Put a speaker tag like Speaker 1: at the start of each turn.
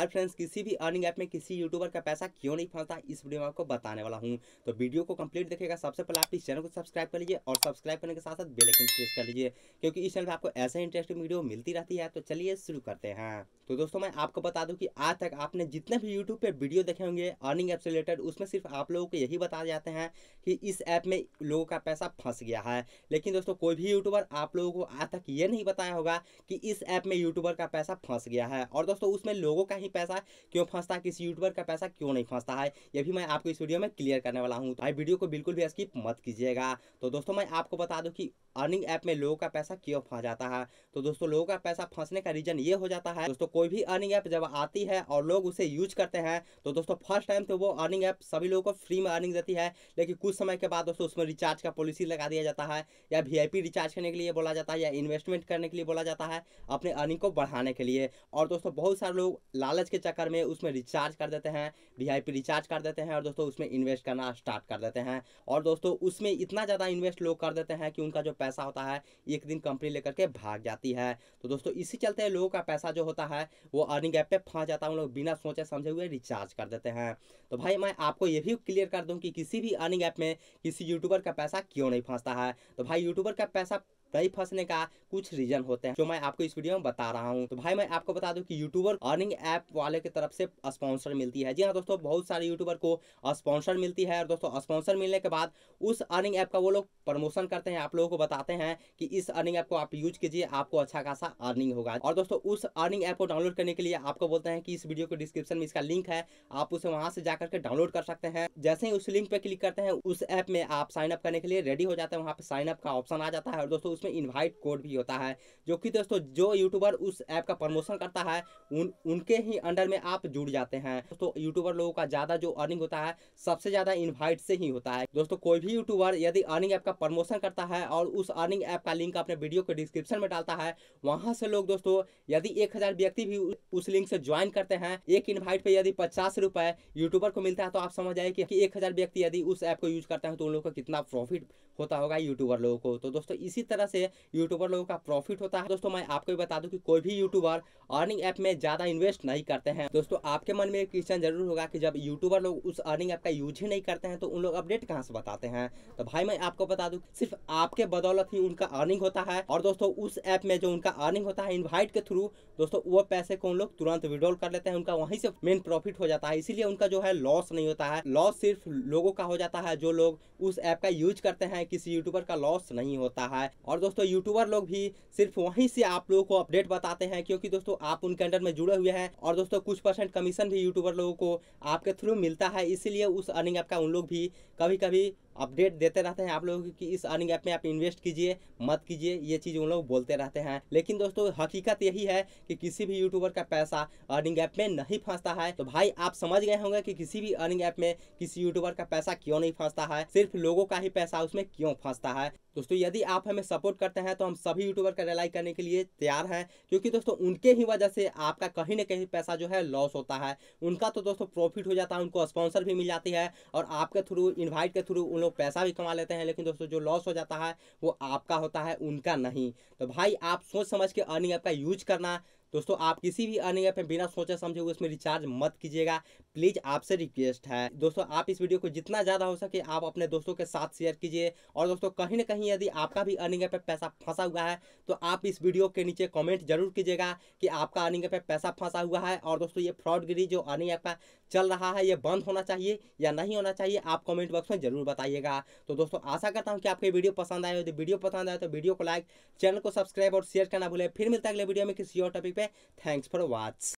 Speaker 1: हर friends किसी भी earning app में किसी यूट्यूबर का पैसा क्यों नहीं फंसता इस वीडियो में आपको बताने वाला हूँ तो वीडियो को कंप्लीट देखेगा सबसे पहले आप इस चैनल को सब्सक्राइब कर लीजिए और सब्सक्राइब करने के साथ साथ बेलाइकन प्रेस कर लीजिए क्योंकि इस चैनल पर आपको ऐसे इंटरेस्टिंग वीडियो मिलती रहती है तो चलिए शुरू करते हैं तो दोस्तों मैं आपको बता दूँ कि आज तक आपने जितने भी यूट्यूब पर वीडियो देखे होंगे अर्निंग ऐप से रिलेटेड उसमें सिर्फ आप लोगों को यही बताया जाते हैं कि इस ऐप में लोगों का पैसा फंस गया है लेकिन दोस्तों कोई भी यूट्यूबर आप लोगों को आज तक ये नहीं बताया होगा कि इस ऐप में यूट्यूबर का पैसा फंस गया है और दोस्तों उसमें लोगों का ही पैसा क्यों फंसता है किसी यूट्यूबर का पैसा क्यों नहीं फंसता है ये भी मैं आपको इस वीडियो में क्लियर करने वाला हूँ तो भाई वीडियो को बिल्कुल भी स्किप मत कीजिएगा तो दोस्तों मैं आपको बता दूँ कि अर्निंग ऐप में लोगों का पैसा क्यों फंस जाता है तो दोस्तों लोगों का पैसा फंसने का रीजन ये हो जाता है दोस्तों कोई भी अर्निंग ऐप जब आती है और लोग उसे यूज करते हैं तो दोस्तों फर्स्ट टाइम तो वो अर्निंग ऐप सभी लोगों को फ्री में अर्निंग देती है लेकिन कुछ समय के बाद दोस्तों उसमें रिचार्ज का पॉलिसी लगा दिया जाता है या वी रिचार्ज करने के लिए बोला जाता है या इन्वेस्टमेंट करने के लिए बोला जाता है अपने अर्निंग को बढ़ाने के लिए और दोस्तों बहुत सारे लोग लालच लालच के चक्कर में उसमें रिचार्ज कर देते हैं वी रिचार्ज कर देते हैं और दोस्तों उसमें इन्वेस्ट करना स्टार्ट कर देते हैं और दोस्तों उसमें इतना ज़्यादा इन्वेस्ट लोग कर देते हैं कि उनका जो पैसा होता है एक दिन कंपनी लेकर के भाग जाती है तो दोस्तों इसी चलते लोगों का पैसा जो होता है वो अर्निंग ऐप पर फंस जाता है उन लोग बिना सोचे समझे हुए रिचार्ज कर देते हैं तो भाई मैं आपको ये भी क्लियर कर दूँ कि किसी भी अर्निंग ऐप में किसी यूट्यूबर का पैसा क्यों नहीं फंसता है तो भाई यूट्यूबर का पैसा कई फंसने का कुछ रीजन होते हैं जो मैं आपको इस वीडियो में बता रहा हूँ तो भाई मैं आपको बता दूँ कि यूट्यूबर अर्निंग ऐप वाले की तरफ से स्पॉन्सर मिलती है जी हाँ दोस्तों बहुत सारे यूट्यूबर को स्पॉन्सर मिलती है और दोस्तों स्पॉन्सर मिलने के बाद उस अर्निंग ऐप का वो लोग प्रमोशन करते हैं आप लोगों को बताते हैं कि इस अर्निंग ऐप को आप यूज कीजिए आपको अच्छा खासा अर्निंग होगा और दोस्तों उस अर्निंग ऐप को डाउनलोड करने के लिए आपको बोलते हैं कि इस वीडियो के डिस्क्रिप्शन में इसका लिंक है आप उसे वहां से जाकर के डाउनलोड कर सकते हैं जैसे ही उस लिंक पर क्लिक करते हैं उस ऐप में आप साइन अप करने के लिए रेडी हो जाते हैं वहाँ पर साइन अप का ऑप्शन आ जाता है और दोस्तों उसमें इन्वाइट कोड भी होता है जो कि दोस्तों जो यूट्यूबर उस ऐप का प्रमोशन करता है उन उनके ही अंडर में आप जुड़ जाते हैं दोस्तों यूट्यूबर लोगों का ज़्यादा जो अर्निंग होता है सबसे ज़्यादा इन्वाइट से ही होता है दोस्तों कोई भी यूट्यूबर यदि अर्निंग ऐप का प्रमोशन करता है और उस अर्निंग ऐप का लिंक अपने वीडियो के डिस्क्रिप्शन में डालता है वहाँ से लोग दोस्तों यदि एक व्यक्ति भी उस लिंक से ज्वाइन करते हैं एक इन्वाइट पर यदि पचास यूट्यूबर को मिलता है तो आप समझ आए कि एक व्यक्ति यदि उस ऐप को यूज करते हैं तो उन लोगों का कितना प्रॉफिट होता होगा यूट्यूबर लोगों को तो दोस्तों इसी तरह से यूट्यूबर लोगों का प्रॉफिट होता है दोस्तों मैं आपको भी बता दूं कि कोई भी यूट्यूबर अर्निंग ऐप में ज़्यादा इन्वेस्ट नहीं करते हैं दोस्तों आपके मन में क्वेश्चन जरूर होगा कि जब यूट्यूबर लोग उस अर्निंग ऐप का यूज ही नहीं करते हैं तो उन लोग अपडेट कहाँ से बताते हैं तो भाई मैं आपको बता दूँ सिर्फ आपके बदौलत ही उनका अर्निंग होता है और दोस्तों उस ऐप में जो उनका अर्निंग होता है इन्वाइट के थ्रू दोस्तों वो पैसे को उन लोग तुरंत विड्रॉल कर लेते हैं उनका वहीं से मेन प्रॉफिट हो जाता है इसीलिए उनका जो है लॉस नहीं होता है लॉस सिर्फ लोगों का हो जाता है जो लोग उस ऐप का यूज करते हैं किसी यूट्यूबर का लॉस नहीं होता है और और दोस्तों यूट्यूबर लोग भी सिर्फ वहीं से आप लोगों को अपडेट बताते हैं क्योंकि दोस्तों आप उनके अंडर में जुड़े हुए हैं और दोस्तों कुछ परसेंट कमीशन भी यूट्यूबर लोगों को आपके थ्रू मिलता है इसीलिए उस अर्निंग ऐप का उन लोग भी कभी कभी अपडेट देते रहते हैं आप लोगों की इस अर्निंग ऐप में आप इन्वेस्ट कीजिए मत कीजिए ये चीज़ उन लोग बोलते रहते हैं लेकिन दोस्तों हकीकत यही है कि किसी भी यूट्यूबर का पैसा अर्निंग ऐप में नहीं फंसता है तो भाई आप समझ गए होंगे कि किसी भी अर्निंग ऐप में किसी यूट्यूबर का पैसा क्यों नहीं फंसता है सिर्फ लोगों का ही पैसा उसमें क्यों फंसता है दोस्तों यदि आप हमें सपोर्ट करते हैं तो हम सभी यूट्यूबर का रिलाई करने के लिए तैयार हैं क्योंकि दोस्तों उनके ही वजह से आपका कहीं ना कहीं पैसा जो है लॉस होता है उनका तो दोस्तों प्रॉफिट हो जाता है उनको स्पॉन्सर भी मिल जाती है और आपके थ्रू इन्वाइट के थ्रू लोग पैसा भी कमा लेते हैं लेकिन दोस्तों जो लॉस हो जाता है वो आपका होता है उनका नहीं तो भाई आप सोच समझ के अर्निंग ऐप का यूज करना दोस्तों आप किसी भी अर्निंग ऐप में बिना सोचे समझे हुए उसमें रिचार्ज मत कीजिएगा प्लीज़ आपसे रिक्वेस्ट है दोस्तों आप इस वीडियो को जितना ज़्यादा हो सके आप अपने दोस्तों के साथ शेयर कीजिए और दोस्तों कहीं ना कहीं यदि आपका भी अर्निंग ऐप में पैसा फंसा हुआ है तो आप इस वीडियो के नीचे कॉमेंट जरूर कीजिएगा कि आपका अर्निंग ऐप में पैसा फंसा हुआ है और दोस्तों ये फ्रॉडगिरी जो अर्निंग ऐप चल रहा है ये बंद होना चाहिए या नहीं होना चाहिए आप कमेंट बॉक्स में जरूर बताइएगा तो दोस्तों आशा करता हूँ कि आपके वीडियो पसंद आए यदि वीडियो पसंद आए तो वीडियो को लाइक चैनल को सब्सक्राइब और शेयर करना भूले फिर मिलता है अगले वीडियो में किसी और टॉपिक थैंक्स फॉर वॉच